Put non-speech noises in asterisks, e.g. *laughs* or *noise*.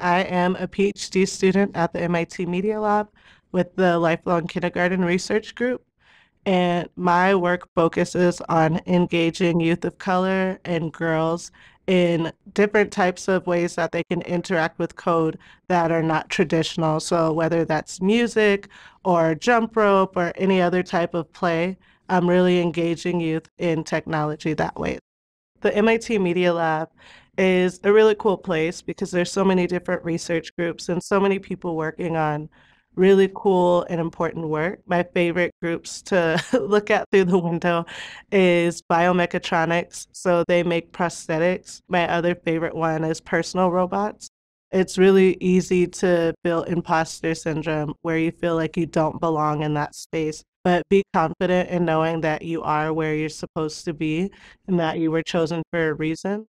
I am a PhD student at the MIT Media Lab with the Lifelong Kindergarten Research Group. And my work focuses on engaging youth of color and girls in different types of ways that they can interact with code that are not traditional. So, whether that's music or jump rope or any other type of play, I'm really engaging youth in technology that way. The MIT Media Lab is a really cool place because there's so many different research groups and so many people working on really cool and important work. My favorite groups to *laughs* look at through the window is Biomechatronics. So they make prosthetics. My other favorite one is Personal Robots. It's really easy to feel imposter syndrome where you feel like you don't belong in that space. But be confident in knowing that you are where you're supposed to be and that you were chosen for a reason.